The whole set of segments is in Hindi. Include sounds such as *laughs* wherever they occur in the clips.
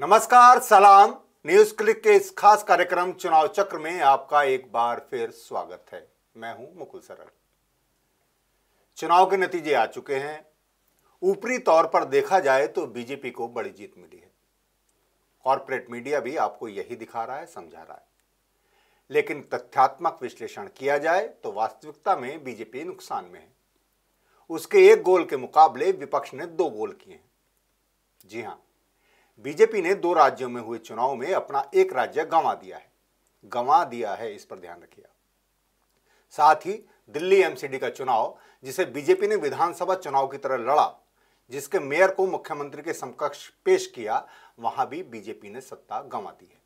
नमस्कार सलाम न्यूज क्लिक के इस खास कार्यक्रम चुनाव चक्र में आपका एक बार फिर स्वागत है मैं हूं मुकुल सरल चुनाव के नतीजे आ चुके हैं ऊपरी तौर पर देखा जाए तो बीजेपी को बड़ी जीत मिली है कॉरपोरेट मीडिया भी आपको यही दिखा रहा है समझा रहा है लेकिन तथ्यात्मक विश्लेषण किया जाए तो वास्तविकता में बीजेपी नुकसान में है उसके एक गोल के मुकाबले विपक्ष ने दो गोल किए हैं जी हाँ बीजेपी ने दो राज्यों में हुए चुनाव में अपना एक राज्य गंवा दिया है गंवा दिया है इस पर ध्यान रखिए साथ ही दिल्ली एमसीडी का चुनाव जिसे बीजेपी ने विधानसभा चुनाव की तरह लड़ा जिसके मेयर को मुख्यमंत्री के समकक्ष पेश किया वहां भी बीजेपी ने सत्ता गंवा दी है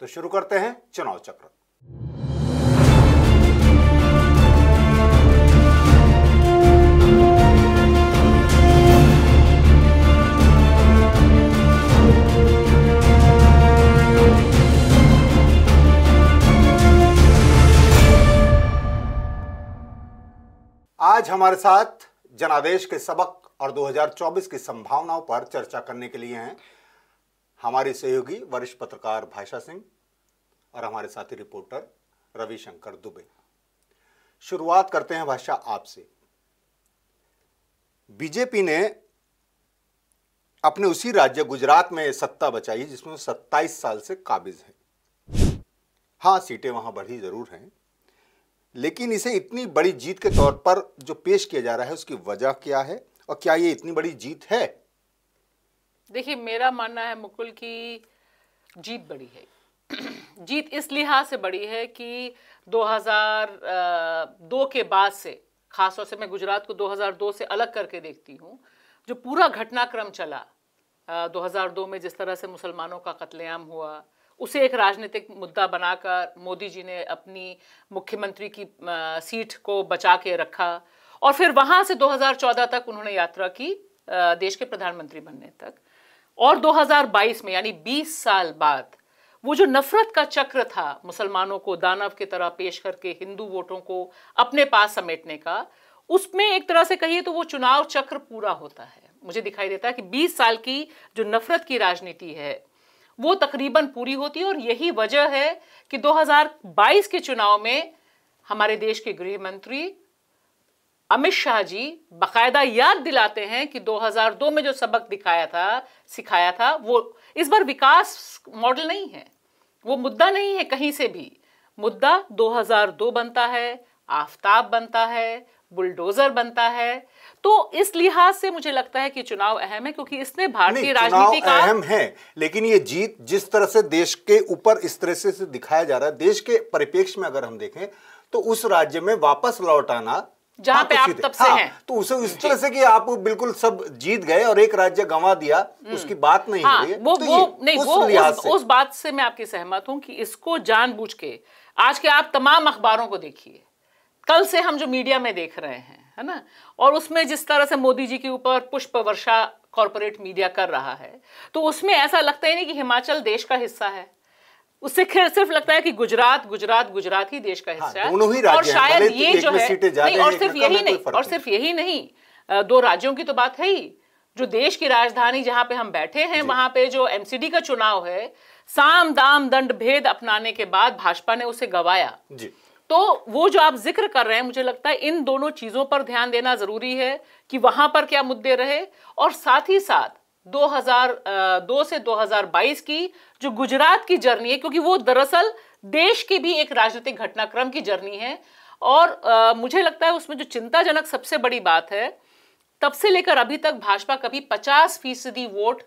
तो शुरू करते हैं चुनाव चक्र आज हमारे साथ जनादेश के सबक और 2024 की संभावनाओं पर चर्चा करने के लिए हैं हमारे सहयोगी वरिष्ठ पत्रकार भाषा सिंह और हमारे साथी रिपोर्टर रविशंकर दुबे शुरुआत करते हैं भाषा आपसे बीजेपी ने अपने उसी राज्य गुजरात में सत्ता बचाई जिसमें 27 साल से काबिज है हाँ सीटें वहां बढ़ी जरूर हैं लेकिन इसे इतनी बड़ी जीत के तौर पर जो पेश किया जा रहा है उसकी वजह क्या है और क्या ये इतनी बड़ी जीत है देखिए मेरा मानना है मुकुल की जीत बड़ी है *clears throat* जीत इस लिहाज से बड़ी है कि 2002 के बाद से खासतौर से मैं गुजरात को 2002 से अलग करके देखती हूँ जो पूरा घटनाक्रम चला 2002 में जिस तरह से मुसलमानों का कत्लेआम हुआ उसे एक राजनीतिक मुद्दा बनाकर मोदी जी ने अपनी मुख्यमंत्री की सीट को बचा के रखा और फिर वहाँ से 2014 तक उन्होंने यात्रा की देश के प्रधानमंत्री बनने तक और 2022 में यानी 20 साल बाद वो जो नफरत का चक्र था मुसलमानों को दानव की तरह पेश करके हिंदू वोटों को अपने पास समेटने का उसमें एक तरह से कहिए तो वो चुनाव चक्र पूरा होता है मुझे दिखाई देता है कि 20 साल की जो नफरत की राजनीति है वो तकरीबन पूरी होती है और यही वजह है कि 2022 के चुनाव में हमारे देश के गृह मंत्री अमित शाह जी बाकायदा याद दिलाते हैं कि 2002 में जो सबक दिखाया था सिखाया था वो इस बार विकास मॉडल नहीं है वो मुद्दा नहीं है कहीं से भी मुद्दा 2002 बनता है आफ्ताब बनता है बुलडोजर बनता है तो इस लिहाज से मुझे लगता है कि चुनाव अहम है क्योंकि इसने भारतीय राजनीति का अहम है लेकिन ये जीत जिस तरह से देश के ऊपर इस तरह से दिखाया जा रहा है देश के परिपेक्ष में अगर हम देखें तो उस राज्य में वापस लौट आना जहां हाँ, पे आप तब से हाँ, हैं तो उसे इस तरह से कि आप बिल्कुल सब जीत गए और एक राज्य गंवा दिया हम्म। उसकी बात नहीं हाँ, हुई वो तो वो नहीं उस वो उस, उस बात से मैं आपकी सहमत हूं कि इसको जानबूझ के आज के आप तमाम अखबारों को देखिए कल से हम जो मीडिया में देख रहे हैं है ना और उसमें जिस तरह से मोदी जी के ऊपर पुष्प वर्षा कॉरपोरेट मीडिया कर रहा है तो उसमें ऐसा लगता ही नहीं कि हिमाचल देश का हिस्सा है उससे सिर्फ लगता है कि गुजरात गुजरात गुजरात ही देश का हाँ, हिस्सा हाँ, है और शायद ये जो है नहीं और सिर्फ यही नहीं और सिर्फ यही नहीं दो राज्यों की तो बात है ही जो देश की राजधानी जहां पे हम बैठे हैं वहां पे जो एमसीडी का चुनाव है साम दाम दंड भेद अपनाने के बाद भाजपा ने उसे गवाया जी तो वो जो आप जिक्र कर रहे हैं मुझे लगता है इन दोनों चीजों पर ध्यान देना जरूरी है कि वहां पर क्या मुद्दे रहे और साथ ही साथ 2002 से 2022 की जो गुजरात की जर्नी है क्योंकि वो दरअसल देश की भी एक राजनीतिक घटनाक्रम की जर्नी है और आ, मुझे लगता है उसमें जो चिंताजनक सबसे बड़ी बात है तब से लेकर अभी तक भाजपा कभी 50 फीसदी वोट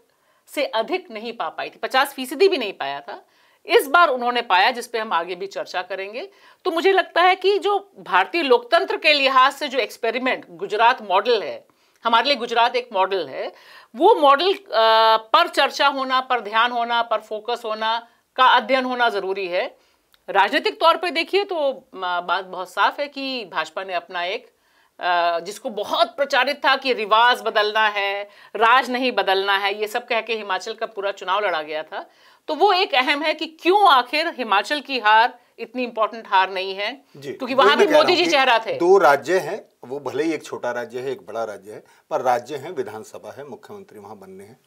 से अधिक नहीं पा पाई थी 50 फीसदी भी नहीं पाया था इस बार उन्होंने पाया जिसपे हम आगे भी चर्चा करेंगे तो मुझे लगता है कि जो भारतीय लोकतंत्र के लिहाज से जो एक्सपेरिमेंट गुजरात मॉडल है हमारे लिए गुजरात एक मॉडल है वो मॉडल पर चर्चा होना पर ध्यान होना पर फोकस होना का अध्ययन होना ज़रूरी है राजनीतिक तौर पे देखिए तो बात बहुत साफ है कि भाजपा ने अपना एक जिसको बहुत प्रचारित था कि रिवाज बदलना है राज नहीं बदलना है ये सब कह के हिमाचल का पूरा चुनाव लड़ा गया था तो वो एक अहम है कि क्यों आखिर हिमाचल की हार इतनी इंपॉर्टेंट हार नहीं है क्योंकि वहां भी मोदी जी चेहरा थे दो राज्य हैं वो भले ही एक छोटा राज्य है एक बड़ा राज्य है पर राज्य है विधानसभा है मुख्यमंत्री वहां बनने हैं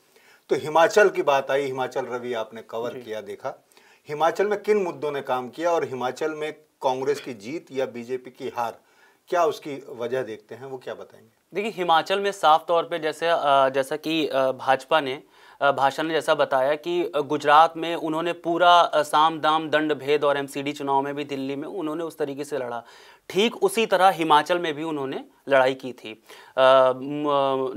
तो हिमाचल की बात आई हिमाचल रवि आपने कवर किया देखा हिमाचल में किन मुद्दों ने काम किया और हिमाचल में कांग्रेस की जीत या बीजेपी की हार क्या उसकी वजह देखते हैं वो क्या बताएंगे देखिए हिमाचल में साफ तौर पे जैसे जैसा कि भाजपा ने भाषण ने जैसा बताया कि गुजरात में उन्होंने पूरा साम दाम दंड भेद और एमसीडी चुनाव में भी दिल्ली में उन्होंने उस तरीके से लड़ा ठीक उसी तरह हिमाचल में भी उन्होंने लड़ाई की थी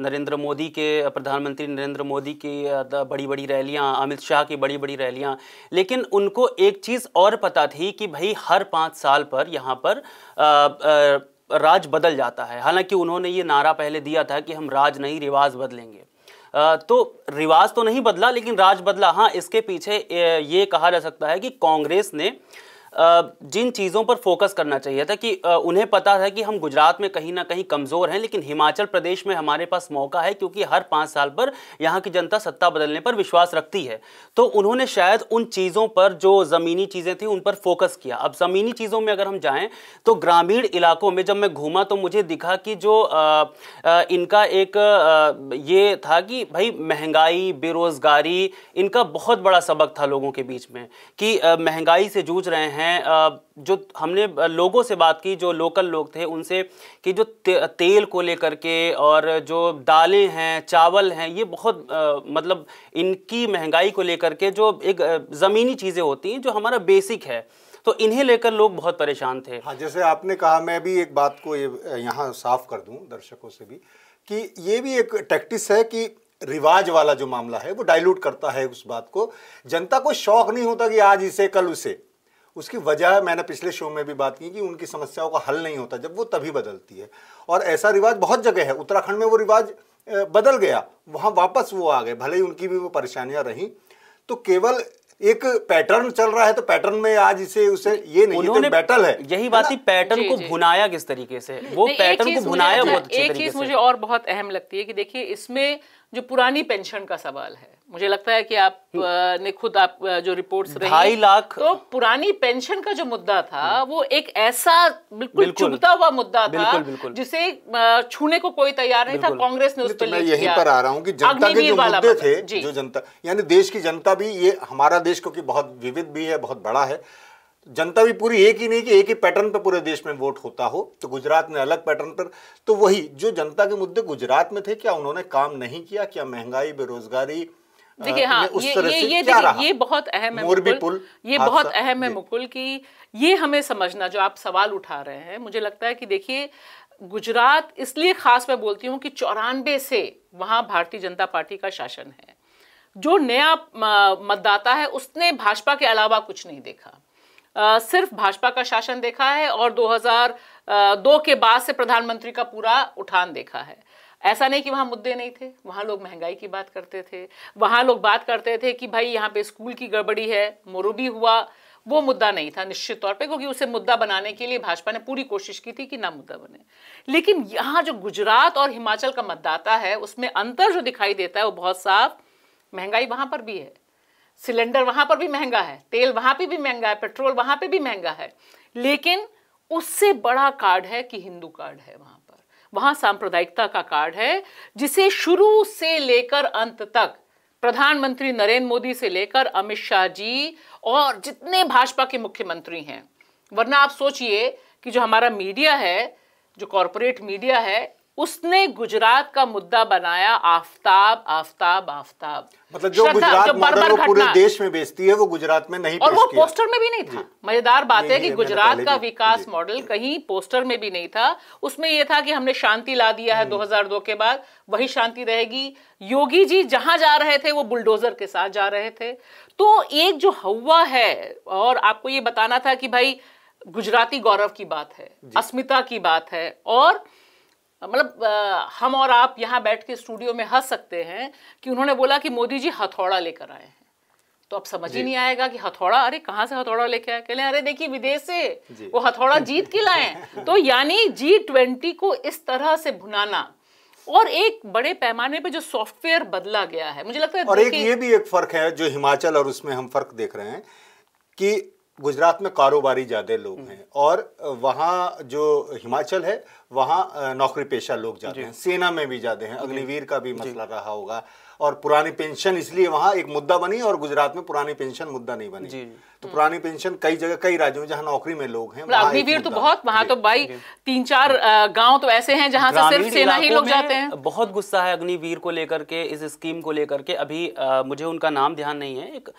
नरेंद्र मोदी के प्रधानमंत्री नरेंद्र मोदी की बड़ी बड़ी रैलियां अमित शाह की बड़ी बड़ी रैलियां लेकिन उनको एक चीज़ और पता थी कि भाई हर पाँच साल पर यहाँ पर आ, आ, राज बदल जाता है हालांकि उन्होंने ये नारा पहले दिया था कि हम राज नहीं रिवाज बदलेंगे तो रिवाज तो नहीं बदला लेकिन राज बदला हाँ इसके पीछे ये कहा जा सकता है कि कांग्रेस ने जिन चीज़ों पर फोकस करना चाहिए था कि उन्हें पता था कि हम गुजरात में कहीं ना कहीं कमज़ोर हैं लेकिन हिमाचल प्रदेश में हमारे पास मौका है क्योंकि हर पाँच साल पर यहाँ की जनता सत्ता बदलने पर विश्वास रखती है तो उन्होंने शायद उन चीज़ों पर जो ज़मीनी चीज़ें थी उन पर फोकस किया अब ज़मीनी चीज़ों में अगर हम जाएँ तो ग्रामीण इलाकों में जब मैं घूमा तो मुझे दिखा कि जो इनका एक ये था कि भाई महंगाई बेरोज़गारी इनका बहुत बड़ा सबक था लोगों के बीच में कि महंगाई से जूझ रहे हैं हैं जो हमने लोगों से बात की जो लोकल लोग थे उनसे कि जो ते, तेल को लेकर के और जो दालें हैं चावल हैं ये बहुत मतलब इनकी महंगाई को लेकर के जो एक ज़मीनी चीज़ें होती हैं जो हमारा बेसिक है तो इन्हें लेकर लोग बहुत परेशान थे हाँ जैसे आपने कहा मैं भी एक बात को ये यहाँ साफ कर दूँ दर्शकों से भी कि ये भी एक टैक्टिस है कि रिवाज वाला जो मामला है वो डाइल्यूट करता है उस बात को जनता को शौक नहीं होता कि आज इसे कल उसे उसकी वजह मैंने पिछले शो में भी बात की कि उनकी समस्याओं का हल नहीं होता जब वो तभी बदलती है और ऐसा रिवाज बहुत जगह है उत्तराखंड में वो रिवाज बदल गया वहाँ वापस वो आ गए भले ही उनकी भी वो परेशानियाँ रहीं तो केवल एक पैटर्न चल रहा है तो पैटर्न में आज इसे उसे ये नहीं तो बैटल है यही बात थी पैटर्न को भुनाया किस तरीके से वो पैटर्न को भुनाया बहुत एक चीज मुझे और बहुत अहम लगती है कि देखिए इसमें जो पुरानी पेंशन का सवाल है मुझे लगता है कि आप ने खुद आप जो रिपोर्ट्स ढाई लाख तो पुरानी पेंशन का जो मुद्दा था वो एक ऐसा बिल्कुल, बिल्कुल चुभता हुआ मुद्दा बिल्कुल, था बिल्कुल, जिसे छूने को कोई तैयार नहीं था कांग्रेस ने उस पर मैं यहीं पर आ रहा हूँ कि जनता के जो मुद्दे थे जो जनता यानी देश की जनता भी ये हमारा देश क्योंकि बहुत विविध भी है बहुत बड़ा है जनता भी पूरी एक ही नहीं कि एक ही पैटर्न पर पूरे देश में वोट होता हो तो गुजरात में अलग पैटर्न पर तो वही जो जनता के मुद्दे गुजरात में थे क्या उन्होंने काम नहीं किया क्या महंगाई बेरोजगारी देखिए हाँ ये ये ये, ये बहुत अहम है मुकुल ये बहुत अहम है मुकुल कि ये हमें समझना जो आप सवाल उठा रहे हैं मुझे लगता है कि देखिए गुजरात इसलिए खास मैं बोलती हूँ कि चौरानबे से वहाँ भारतीय जनता पार्टी का शासन है जो नया मतदाता है उसने भाजपा के अलावा कुछ नहीं देखा सिर्फ भाजपा का शासन देखा है और 2002 के बाद से प्रधानमंत्री का पूरा उठान देखा है ऐसा नहीं कि वहाँ मुद्दे नहीं थे वहाँ लोग महंगाई की बात करते थे वहाँ लोग बात करते थे कि भाई यहाँ पे स्कूल की गड़बड़ी है मोरूबी हुआ वो मुद्दा नहीं था निश्चित तौर पे क्योंकि उसे मुद्दा बनाने के लिए भाजपा ने पूरी कोशिश की थी कि ना मुद्दा बने लेकिन यहाँ जो गुजरात और हिमाचल का मतदाता है उसमें अंतर जो दिखाई देता है वो बहुत साफ महंगाई वहाँ पर भी है सिलेंडर वहां पर भी महंगा है तेल वहां पे भी महंगा है पेट्रोल वहां पे भी महंगा है लेकिन उससे बड़ा कार्ड है कि हिंदू कार्ड है वहां पर वहां सांप्रदायिकता का कार्ड है जिसे शुरू से लेकर अंत तक प्रधानमंत्री नरेंद्र मोदी से लेकर अमित शाह जी और जितने भाजपा के मुख्यमंत्री हैं वरना आप सोचिए कि जो हमारा मीडिया है जो कॉरपोरेट मीडिया है उसने गुजरात का मुद्दा बनाया आफ्ताब आफ्ताब आफ्ताब मतलब जो गुजरात जो वो पूरे देश में बेचती है वो गुजरात में नहीं और वो पोस्टर में भी नहीं था मजेदार बात है कि गुजरात का विकास मॉडल कहीं पोस्टर में भी नहीं था उसमें ये था कि हमने शांति ला दिया है 2002 हम्म। के बाद वही शांति रहेगी योगी जी जहां जा रहे थे वो बुलडोजर के साथ जा रहे थे तो एक जो हवा है और आपको ये बताना था कि भाई गुजराती गौरव की बात है अस्मिता की बात है और मतलब हम और आप यहाँ बैठ के स्टूडियो में हंस सकते हैं कि उन्होंने बोला कि मोदी जी हथौड़ा लेकर आए हैं तो अब समझ ही नहीं आएगा कि हथौड़ा अरे कहाँ से हथौड़ा लेके आए कहें अरे देखिए विदेश से वो हथौड़ा जीत के लाए *laughs* तो यानी जी ट्वेंटी को इस तरह से भुनाना और एक बड़े पैमाने पे जो सॉफ्टवेयर बदला गया है मुझे लगता है और एक ये भी एक फर्क है जो हिमाचल और उसमें हम फर्क देख रहे हैं कि गुजरात में कारोबारी ज़्यादा लोग हम्म। हैं और वहाँ जो हिमाचल है वहाँ नौकरी पेशा लोग जाते हैं सेना में भी जाते हैं अग्निवीर का भी मसला रहा होगा और पुरानी पेंशन इसलिए वहाँ एक मुद्दा बनी और गुजरात में पुरानी पेंशन मुद्दा नहीं बनी तो हम्म। पुरानी पेंशन कई जगह कई राज्यों में जहाँ नौकरी में लोग हैं मतलब अग्निवीर तो बहुत वहाँ तो भाई तीन चार गांव तो ऐसे हैं जहाँ से सिर्फ सेना ही लोग जाते हैं बहुत गुस्सा है अग्निवीर को लेकर के इस स्कीम को लेकर के अभी मुझे उनका नाम ध्यान नहीं है एक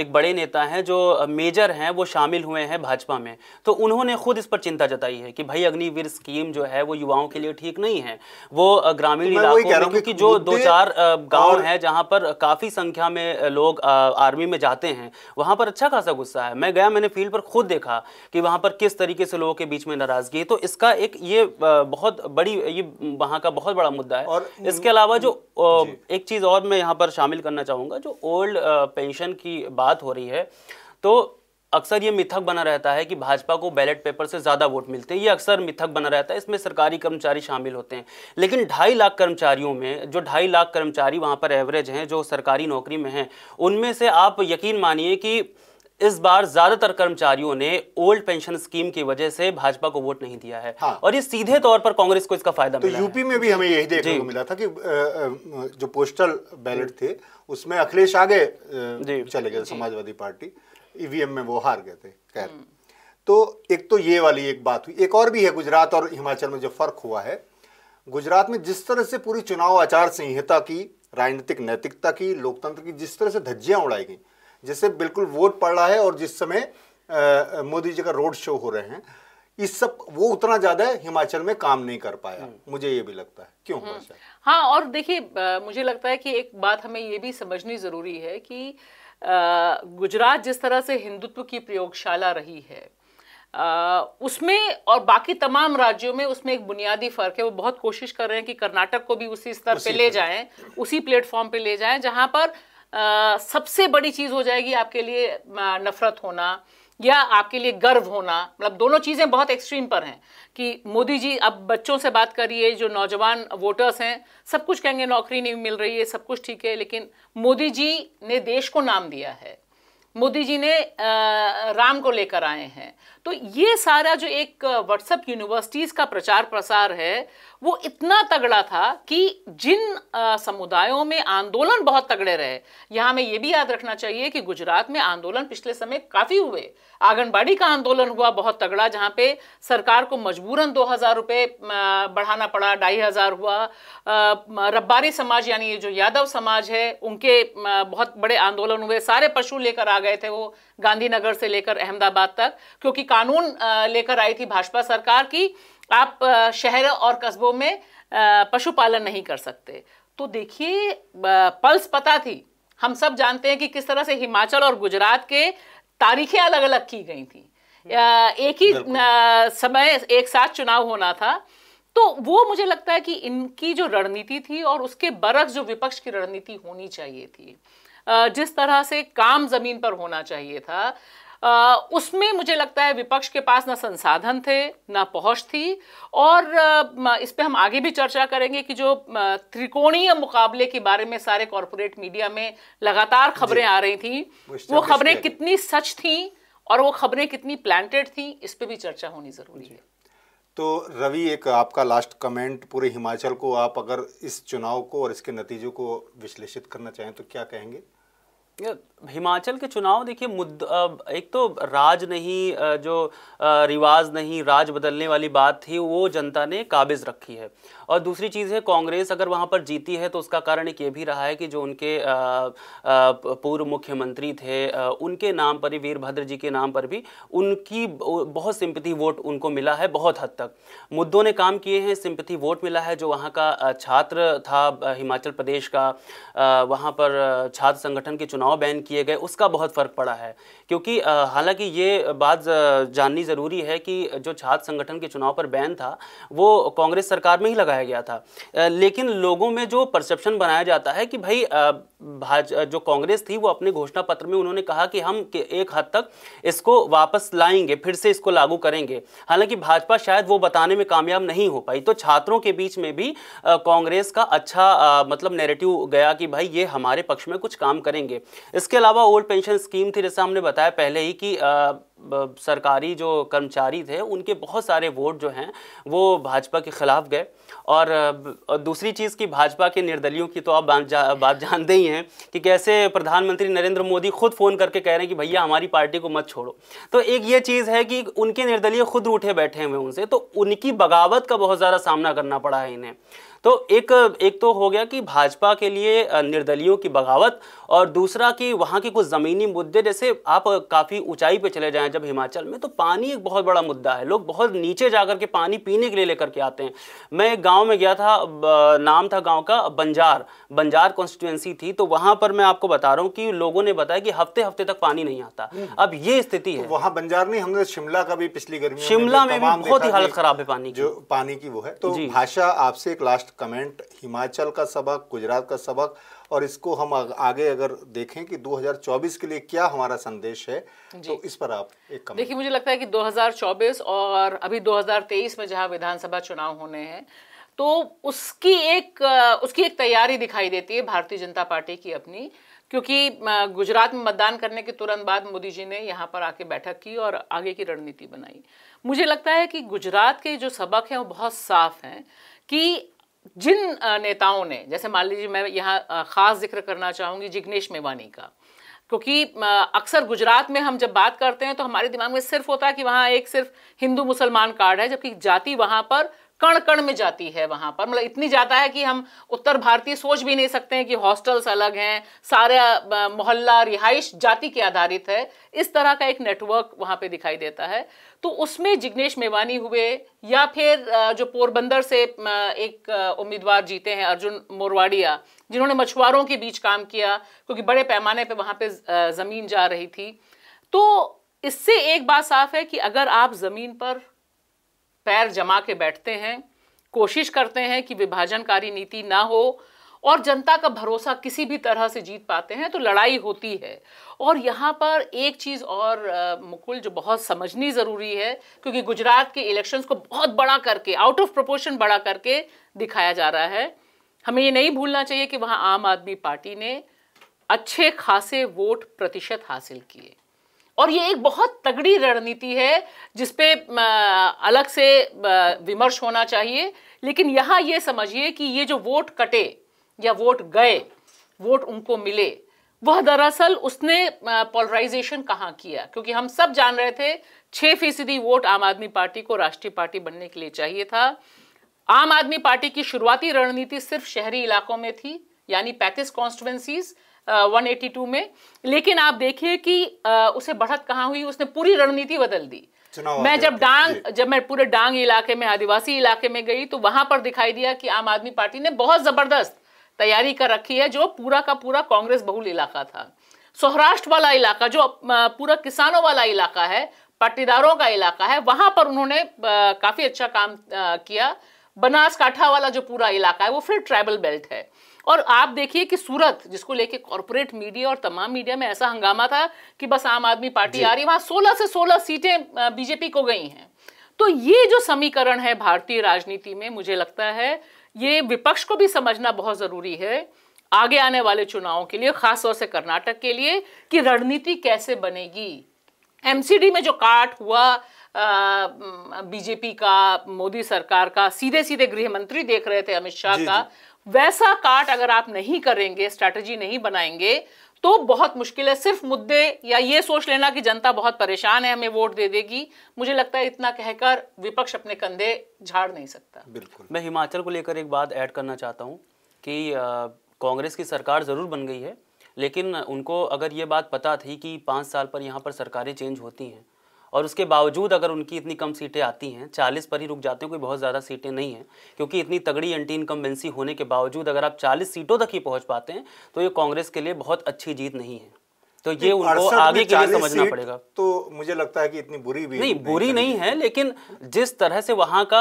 एक बड़े नेता हैं जो मेजर हैं वो शामिल हुए हैं भाजपा में तो उन्होंने खुद इस पर चिंता जताई है कि भाई अग्निवीर स्कीम जो है वो युवाओं के लिए ठीक नहीं है वो ग्रामीण तो इलाकों में क्योंकि जो दो चार गांव और... हैं जहां पर काफ़ी संख्या में लोग आर्मी में जाते हैं वहां पर अच्छा खासा गुस्सा है मैं गया मैंने फील्ड पर खुद देखा कि वहां पर किस तरीके से लोगों के बीच में नाराजगी है तो इसका एक ये बहुत बड़ी ये वहाँ का बहुत बड़ा मुद्दा है इसके अलावा जो एक चीज़ और मैं यहाँ पर शामिल करना चाहूँगा जो ओल्ड पेंशन की बात हो रही है तो अक्सर ये मिथक बना रहता है कि भाजपा को बैलेट पेपर से ज़्यादा वोट मिलते हैं ये अक्सर मिथक बना रहता है इसमें सरकारी कर्मचारी शामिल होते हैं लेकिन ढाई लाख कर्मचारियों में जो ढाई लाख कर्मचारी वहाँ पर एवरेज हैं जो सरकारी नौकरी में हैं उनमें से आप यकीन मानिए कि इस बार ज्यादातर कर्मचारियों ने ओल्ड पेंशन स्कीम की वजह से भाजपा को वोट नहीं दिया है हाँ। और ये सीधे तौर पर कांग्रेस को इसका फायदा तो मिला यूपी में भी हमें यही देखने को मिला था कि जो पोस्टल बैलेट थे उसमें अखिलेश आगे चले गए समाजवादी पार्टी ईवीएम e में वो हार गए थे खैर हम्म। तो एक तो ये वाली एक बात हुई एक और भी है गुजरात और हिमाचल में जो फर्क हुआ है गुजरात में जिस तरह से पूरी चुनाव आचार संहिता की राजनीतिक नैतिकता की लोकतंत्र की जिस तरह से धज्जियां उड़ाई गई जैसे बिल्कुल वोट पड़ रहा है और जिस समय मोदी जी का रोड शो हो रहे हैं इस सब वो उतना ज्यादा हिमाचल में काम नहीं कर पाया हम्म। मुझे ये भी लगता है क्यों हम्म। हाँ और देखिए मुझे लगता है कि एक बात हमें ये भी समझनी जरूरी है कि गुजरात जिस तरह से हिंदुत्व की प्रयोगशाला रही है आ, उसमें और बाकी तमाम राज्यों में उसमें एक बुनियादी फर्क है वो बहुत कोशिश कर रहे हैं कि कर्नाटक को भी उसी स्तर पे ले जाएं उसी प्लेटफॉर्म पे ले जाएं जहां पर आ, सबसे बड़ी चीज़ हो जाएगी आपके लिए नफरत होना या आपके लिए गर्व होना मतलब दोनों चीज़ें बहुत एक्सट्रीम पर हैं कि मोदी जी अब बच्चों से बात करिए जो नौजवान वोटर्स हैं सब कुछ कहेंगे नौकरी नहीं मिल रही है सब कुछ ठीक है लेकिन मोदी जी ने देश को नाम दिया है मोदी जी ने राम को लेकर आए हैं तो ये सारा जो एक व्हाट्सएप यूनिवर्सिटीज़ का प्रचार प्रसार है वो इतना तगड़ा था कि जिन समुदायों में आंदोलन बहुत तगड़े रहे यहाँ हमें ये भी याद रखना चाहिए कि गुजरात में आंदोलन पिछले समय काफ़ी हुए आंगनबाड़ी का आंदोलन हुआ बहुत तगड़ा जहाँ पे सरकार को मजबूरन दो हज़ार रुपये बढ़ाना पड़ा ढाई हज़ार हुआ रब्बारी समाज यानी ये जो यादव समाज है उनके बहुत बड़े आंदोलन हुए सारे पशु लेकर आ गए थे वो गांधीनगर से लेकर अहमदाबाद तक क्योंकि कानून लेकर आई थी भाजपा सरकार की आप शहर और कस्बों में पशुपालन नहीं कर सकते तो देखिए पल्स पता थी हम सब जानते हैं कि किस तरह से हिमाचल और गुजरात के तारीखें अलग अलग की गई थी हम्म। एक ही समय एक साथ चुनाव होना था तो वो मुझे लगता है कि इनकी जो रणनीति थी और उसके बरक्स जो विपक्ष की रणनीति होनी चाहिए थी जिस तरह से काम ज़मीन पर होना चाहिए था आ, उसमें मुझे लगता है विपक्ष के पास ना संसाधन थे ना पहुंच थी और इस पर हम आगे भी चर्चा करेंगे कि जो त्रिकोणीय मुकाबले के बारे में सारे कॉरपोरेट मीडिया में लगातार खबरें आ रही थी वो खबरें कितनी सच थी और वो खबरें कितनी प्लांटेड थी इस पर भी चर्चा होनी ज़रूरी है तो रवि एक आपका लास्ट कमेंट पूरे हिमाचल को आप अगर इस चुनाव को और इसके नतीजों को विश्लेषित करना चाहें तो क्या कहेंगे हिमाचल के चुनाव देखिए मुद्दा एक तो राज नहीं जो रिवाज नहीं राज बदलने वाली बात थी वो जनता ने काबिज रखी है और दूसरी चीज़ है कांग्रेस अगर वहाँ पर जीती है तो उसका कारण एक ये भी रहा है कि जो उनके पूर्व मुख्यमंत्री थे उनके नाम पर ही वीरभद्र जी के नाम पर भी उनकी बहुत सिंपति वोट उनको मिला है बहुत हद तक मुद्दों ने काम किए हैं सिंपति वोट मिला है जो वहाँ का छात्र था हिमाचल प्रदेश का वहाँ पर छात्र संगठन के चुनाव नौ बैन किए गए उसका बहुत फ़र्क पड़ा है क्योंकि हालांकि ये बात जाननी ज़रूरी है कि जो छात्र संगठन के चुनाव पर बैन था वो कांग्रेस सरकार में ही लगाया गया था लेकिन लोगों में जो परसेप्शन बनाया जाता है कि भाई भाज जो कांग्रेस थी वो अपने घोषणा पत्र में उन्होंने कहा कि हम एक हद तक इसको वापस लाएंगे फिर से इसको लागू करेंगे हालांकि भाजपा शायद वो बताने में कामयाब नहीं हो पाई तो छात्रों के बीच में भी कांग्रेस का अच्छा मतलब नेरेटिव गया कि भाई ये हमारे पक्ष में कुछ काम करेंगे इसके अलावा ओल्ड पेंशन स्कीम थी जैसे हमने बताया पहले ही कि आ, सरकारी जो कर्मचारी थे उनके बहुत सारे वोट जो हैं वो भाजपा के ख़िलाफ़ गए और, दूसरी चीज़ कि भाजपा के निर्दलियों की तो आप जा, बात जानते ही हैं कि कैसे प्रधानमंत्री नरेंद्र मोदी खुद फ़ोन करके कह रहे हैं कि भैया हमारी पार्टी को मत छोड़ो तो एक ये चीज़ है कि उनके निर्दलीय खुद रूठे बैठे हुए उनसे तो उनकी बगावत का बहुत ज़्यादा सामना करना पड़ा है इन्हें तो एक एक तो हो गया कि भाजपा के लिए निर्दलियों की बगावत और दूसरा कि वहाँ के कुछ ज़मीनी मुद्दे जैसे आप काफ़ी ऊंचाई पे चले जाएं जब हिमाचल में तो पानी एक बहुत बड़ा मुद्दा है लोग बहुत नीचे जा कर के पानी पीने के लिए लेकर के आते हैं मैं एक गाँव में गया था नाम था गाँव का बंजार बंजार कॉन्स्टिट्यूंसी थी तो वहाँ पर मैं आपको बता रहा हूँ कि लोगों ने बताया कि हफ्ते हफ्ते तक पानी नहीं आता हम्म। अब ये स्थिति तो है वहाँ बंजार नहीं हमने शिमला का भी पिछली गर्मी शिमला में भी बहुत ही हालत खराब है पानी जो पानी की वो है तो भाषा आपसे एक लास्ट कमेंट हिमाचल का सबक गुजरात का सबक और इसको हम आगे अगर देखें कि 2024 के लिए क्या हमारा संदेश है तो इस पर आप एक कमेंट देखिए मुझे लगता है कि 2024 और अभी 2023 में जहां विधानसभा चुनाव होने हैं तो उसकी एक उसकी एक तैयारी दिखाई देती है भारतीय जनता पार्टी की अपनी क्योंकि गुजरात में मतदान करने के तुरंत बाद मोदी जी ने यहाँ पर आके बैठक की और आगे की रणनीति बनाई मुझे लगता है कि गुजरात के जो सबक हैं वो बहुत साफ हैं कि जिन नेताओं ने जैसे मान लीजिए मैं यहाँ ख़ास जिक्र करना चाहूँगी जिग्नेश मेवानी का क्योंकि अक्सर गुजरात में हम जब बात करते हैं तो हमारे दिमाग में सिर्फ होता है कि वहाँ एक सिर्फ हिंदू मुसलमान कार्ड है जबकि जाति वहाँ पर कण कण में जाती है वहां पर मतलब इतनी ज़्यादा है कि हम उत्तर भारतीय सोच भी नहीं सकते हैं कि हॉस्टल्स अलग हैं सारा मोहल्ला रिहाइश जाति के आधारित है इस तरह का एक नेटवर्क वहां पे दिखाई देता है तो उसमें जिग्नेश मेवानी हुए या फिर जो पोरबंदर से एक उम्मीदवार जीते हैं अर्जुन मोरवाड़िया जिन्होंने मछुआरों के बीच काम किया क्योंकि बड़े पैमाने पर वहाँ पर ज़मीन जा रही थी तो इससे एक बात साफ है कि अगर आप ज़मीन पर पैर जमा के बैठते हैं कोशिश करते हैं कि विभाजनकारी नीति ना हो और जनता का भरोसा किसी भी तरह से जीत पाते हैं तो लड़ाई होती है और यहाँ पर एक चीज़ और मुकुल जो बहुत समझनी ज़रूरी है क्योंकि गुजरात के इलेक्शंस को बहुत बड़ा करके आउट ऑफ प्रोपोर्शन बड़ा करके दिखाया जा रहा है हमें ये नहीं भूलना चाहिए कि वहाँ आम आदमी पार्टी ने अच्छे खासे वोट प्रतिशत हासिल किए और ये एक बहुत तगड़ी रणनीति है जिसपे अलग से विमर्श होना चाहिए लेकिन यहाँ ये समझिए कि ये जो वोट कटे या वोट गए वोट उनको मिले वह दरअसल उसने पोलराइजेशन कहाँ किया क्योंकि हम सब जान रहे थे छः फीसदी वोट आम आदमी पार्टी को राष्ट्रीय पार्टी बनने के लिए चाहिए था आम आदमी पार्टी की शुरुआती रणनीति सिर्फ शहरी इलाकों में थी यानी पैंतीस कॉन्स्टिट्युएंसीज 182 में लेकिन आप देखिए कि उसे बढ़त कहाँ हुई उसने पूरी रणनीति बदल दी मैं जब डांग जब मैं पूरे डांग इलाके में आदिवासी इलाके में गई तो वहां पर दिखाई दिया कि आम आदमी पार्टी ने बहुत जबरदस्त तैयारी कर रखी है जो पूरा का पूरा कांग्रेस बहुल इलाका था सौराष्ट्र वाला इलाका जो पूरा किसानों वाला इलाका है पाटीदारों का इलाका है वहां पर उन्होंने काफी अच्छा काम किया बनासकाठा वाला जो पूरा इलाका है वो फिर ट्राइबल बेल्ट है और आप देखिए कि सूरत जिसको लेके कॉरपोरेट मीडिया और तमाम मीडिया में ऐसा हंगामा था कि बस आम आदमी पार्टी आ रही है वहां सोलह से सोलह सीटें बीजेपी को गई हैं तो ये जो समीकरण है भारतीय राजनीति में मुझे लगता है ये विपक्ष को भी समझना बहुत ज़रूरी है आगे आने वाले चुनावों के लिए खासतौर से कर्नाटक के लिए कि रणनीति कैसे बनेगी एमसीडी में जो काट हुआ बीजेपी का मोदी सरकार का सीधे सीधे गृह मंत्री देख रहे थे अमित शाह का वैसा काट अगर आप नहीं करेंगे स्ट्रैटेजी नहीं बनाएंगे तो बहुत मुश्किल है सिर्फ मुद्दे या ये सोच लेना कि जनता बहुत परेशान है हमें वोट दे देगी मुझे लगता है इतना कहकर विपक्ष अपने कंधे झाड़ नहीं सकता बिल्कुल मैं हिमाचल को लेकर एक बात ऐड करना चाहता हूँ कि कांग्रेस की सरकार ज़रूर बन गई है लेकिन उनको अगर ये बात पता थी कि पाँच साल पर यहाँ पर सरकारें चेंज होती हैं और उसके बावजूद अगर उनकी इतनी कम सीटें आती हैं चालीस पर ही रुक जाते हैं कोई बहुत ज़्यादा सीटें नहीं हैं क्योंकि इतनी तगड़ी एंटी इनकम्बेंसी होने के बावजूद अगर आप चालीस सीटों तक ही पहुँच पाते हैं तो ये कांग्रेस के लिए बहुत अच्छी जीत नहीं है तो ये उनको आगे के लिए समझना पड़ेगा तो मुझे लगता है कि इतनी बुरी भी नहीं बुरी नहीं है लेकिन जिस तरह से वहाँ का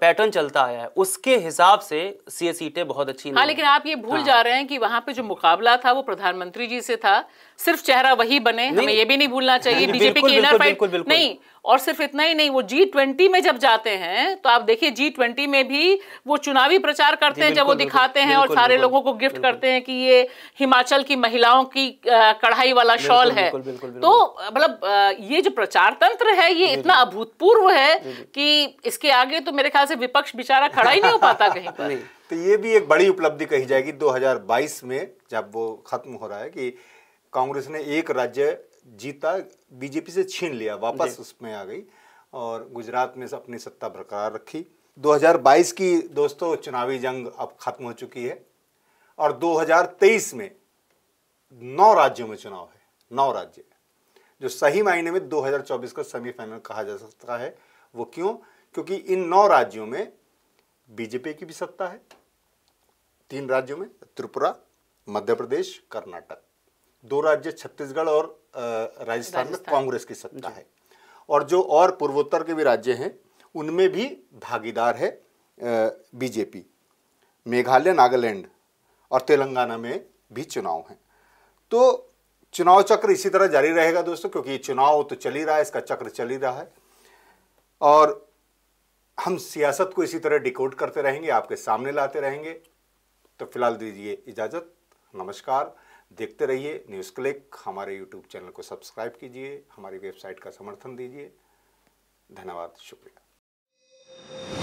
पैटर्न चलता आया है उसके हिसाब से सीटें बहुत अच्छी हाँ लेकिन आप ये भूल हाँ। जा रहे हैं कि वहाँ पे जो मुकाबला था वो प्रधानमंत्री जी से था सिर्फ चेहरा वही बने हमें ये भी नहीं भूलना चाहिए बीजेपी की इनर फाइट नहीं और सिर्फ इतना ही नहीं वो जी ट्वेंटी में जब जाते हैं तो आप देखिए जी ट्वेंटी में भी वो चुनावी प्रचार करते हैं जब वो दिखाते हैं और सारे लोगों को गिफ्ट करते हैं कि ये हिमाचल की महिलाओं की कढ़ाई वाला शॉल है तो मतलब ये जो प्रचार तंत्र है ये इतना अभूतपूर्व है कि इसके आगे तो मेरे ख्याल से विपक्ष बेचारा खड़ा ही नहीं हो पाता कहीं *laughs* तो ये भी एक बड़ी उपलब्धि कही जाएगी दो में जब वो खत्म हो रहा है कि कांग्रेस ने एक राज्य जीता बीजेपी से छीन लिया वापस उसमें आ गई और गुजरात में अपनी सत्ता बरकरार रखी 2022 की दोस्तों चुनावी जंग अब खत्म हो चुकी है और 2023 में नौ राज्यों में चुनाव है नौ राज्य जो सही मायने में 2024 का सेमीफाइनल कहा जा सकता है वो क्यों क्योंकि इन नौ राज्यों में बीजेपी की भी सत्ता है तीन राज्यों में त्रिपुरा मध्य प्रदेश कर्नाटक दो राज्य छत्तीसगढ़ और राजस्थान में कांग्रेस की सत्ता है और जो और पूर्वोत्तर के भी राज्य हैं उनमें भी भागीदार है बीजेपी मेघालय नागालैंड और तेलंगाना में भी चुनाव हैं तो चुनाव चक्र इसी तरह जारी रहेगा दोस्तों क्योंकि चुनाव तो चल ही रहा है इसका चक्र चल ही रहा है और हम सियासत को इसी तरह डिकोड करते रहेंगे आपके सामने लाते रहेंगे तो फिलहाल दीजिए इजाज़त नमस्कार देखते रहिए न्यूज़ क्लिक हमारे यूट्यूब चैनल को सब्सक्राइब कीजिए हमारी वेबसाइट का समर्थन दीजिए धन्यवाद शुक्रिया